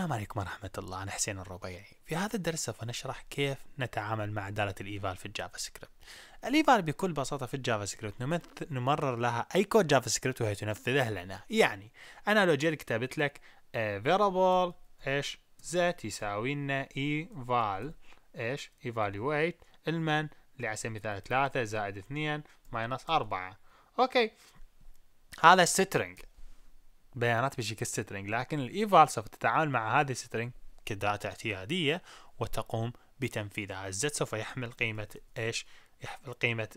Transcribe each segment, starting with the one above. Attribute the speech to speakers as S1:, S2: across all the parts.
S1: السلام عليكم ورحمة الله أنا حسين الربيعي في هذا الدرس سوف نشرح كيف نتعامل مع عدالة الإيفال في الجافا سكريبت الإيفال بكل بساطة في الجافا سكريبت نمرر لها أي كود جافا سكريبت وهي تنفذه لنا يعني أنا لو جيت كتبت لك آه، variable إيش زت يساوي لنا إيفال إيش evaluate المن اللي على سبيل المثال 3 زائد 2 ماينس 4 أوكي هذا سترنج بيانات بشكل كسترينج لكن الايفال سوف تتعامل مع هذه السترنج كداتا اعتيادية وتقوم بتنفيذها الزد سوف يحمل قيمة ايش يحمل قيمة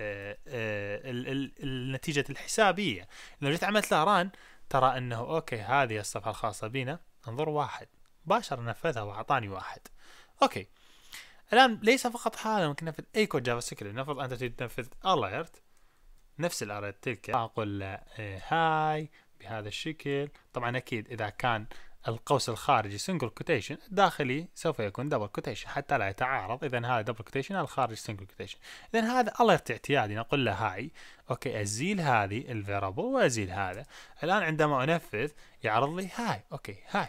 S1: آآ آه، آآ آه، النتيجة الحسابية لو جيت عملت لها ران ترى انه اوكي هذه الصفحة الخاصة بنا انظر واحد باشر نفذها واعطاني واحد اوكي الان ليس فقط هذا ممكن نفذ اي كود جافا سكريبت نفرض انت تريد تنفذ اليرت نفس الاريت تلك اقول له آه، هاي بهذا الشكل طبعا أكيد إذا كان القوس الخارجي سنجل كوتيشن الداخلي سوف يكون دبل كوتيشن حتى لا يتعارض اذا هذا دبل كوتيشن الخارج سنجل كوتيشن اذا هذا الله اعتيادي نقول له هاي اوكي ازيل هذه الفيربل وازيل هذا الان عندما انفذ يعرض لي هاي اوكي هاي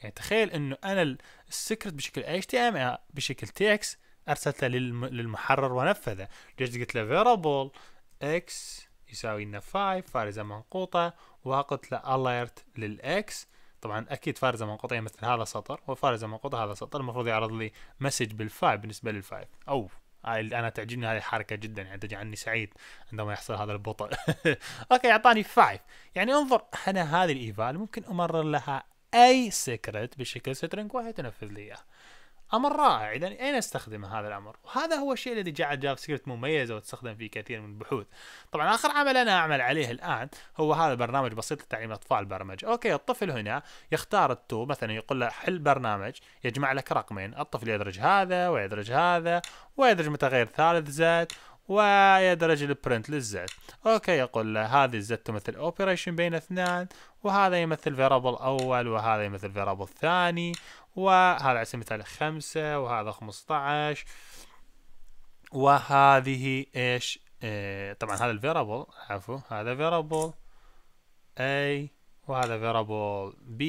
S1: يعني تخيل انه انا السكرت بشكل اتش تي ام بشكل تي اكس ارسلته للمحرر ونفذه ليش قلت له فيربل اكس يساوي لنا 5 فارزة منقوطة وقلت اليرت للاكس طبعا اكيد فارزة منقوطة يعني مثل هذا سطر وفارزة منقوطة هذا سطر المفروض يعرض لي مسج بال5 بالنسبة لل لل5 او انا تعجبني هذه الحركه جدا يعني تجعلني سعيد عندما يحصل هذا البطء اوكي اعطاني 5 يعني انظر انا هذه الايفال ممكن امرر لها اي سكرت بشكل سترينج وهي تنفذ لي اياه امر رائع اذا اين استخدم هذا الامر؟ وهذا هو الشيء الذي جعل جافا سكريبت مميزه وتستخدم في كثير من البحوث. طبعا اخر عمل انا اعمل عليه الان هو هذا البرنامج بسيط لتعليم الاطفال البرمجه، اوكي الطفل هنا يختار التو مثلا يقول له حل برنامج يجمع لك رقمين، الطفل يدرج هذا ويدرج هذا ويدرج متغير ثالث زد ويدرج البرنت للزد اوكي يقول له هذه الزد تمثل اوبريشن بين اثنان وهذا يمثل فيرابل اول وهذا يمثل فيرابل ثاني وهذا على سبيل المثال خمسة وهذا خمسطعش وهذه ايش اه طبعا هذا الفيرابل عفوا هذا فيرابل A وهذا فيرابل B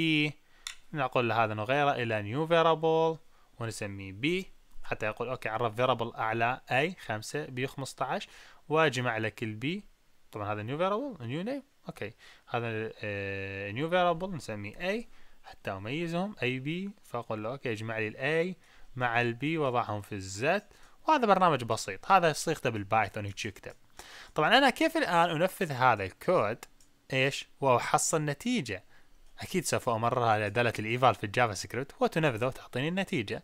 S1: نقول لهذا نغيره الى نيو فيرابل ونسميه B حتى يقول اوكي عرف فيرابل اعلى A خمسة B خمسطعش وجمع لك البي طبعا هذا نيو فيرابل نيو نيم اوكي هذا نيو آه، فيرابل نسميه A حتى أميزهم أي بي فأقول له أوكي اجمع لي الأي مع البي وضعهم في الزت وهذا برنامج بسيط هذا صيغته بالبايثون هيك يكتب طبعا أنا كيف الآن أنفذ هذا الكود إيش وأحصل نتيجة أكيد سوف أمرها على دالة الإيفال في الجافا سكريبت وتنفذه وتعطيني النتيجة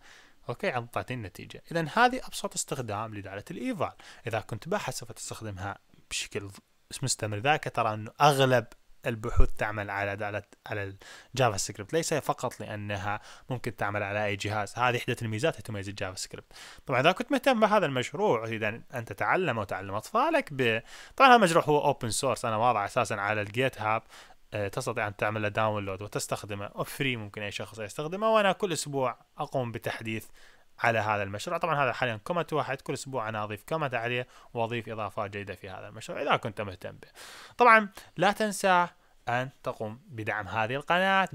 S1: اوكي عم تعطيني النتيجه اذا هذه ابسط استخدام لداله الايفال اذا كنت باحث سوف تستخدمها بشكل مستمر ذاك ترى انه اغلب البحوث تعمل على على الجافا سكريبت ليس فقط لانها ممكن تعمل على اي جهاز هذه احدى الميزات التي تميز الجافا سكريبت طبعا اذا كنت مهتم بهذا المشروع اذا ان تتعلم وتعلم اطفالك ب... طبعا هذا المشروع هو اوبن سورس انا واضع اساسا على الجيت هاب آه، تستطيع ان تعمل داونلود وتستخدمه فري ممكن اي شخص يستخدمه وانا كل اسبوع اقوم بتحديث على هذا المشروع طبعا هذا حاليا كومنت واحد كل اسبوع انا اضيف كومنت عليه واضيف اضافات جيده في هذا المشروع اذا كنت مهتم به طبعا لا تنسى أن تقوم بدعم هذه القناة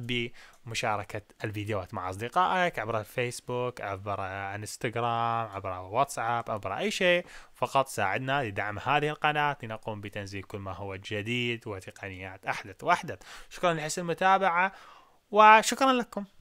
S1: بمشاركة الفيديوهات مع أصدقائك عبر الفيسبوك عبر انستغرام عبر واتساب عبر أي شيء فقط ساعدنا لدعم هذه القناة لنقوم بتنزيل كل ما هو جديد وتقنيات أحدث وأحدث شكرا لحسن المتابعة وشكرا لكم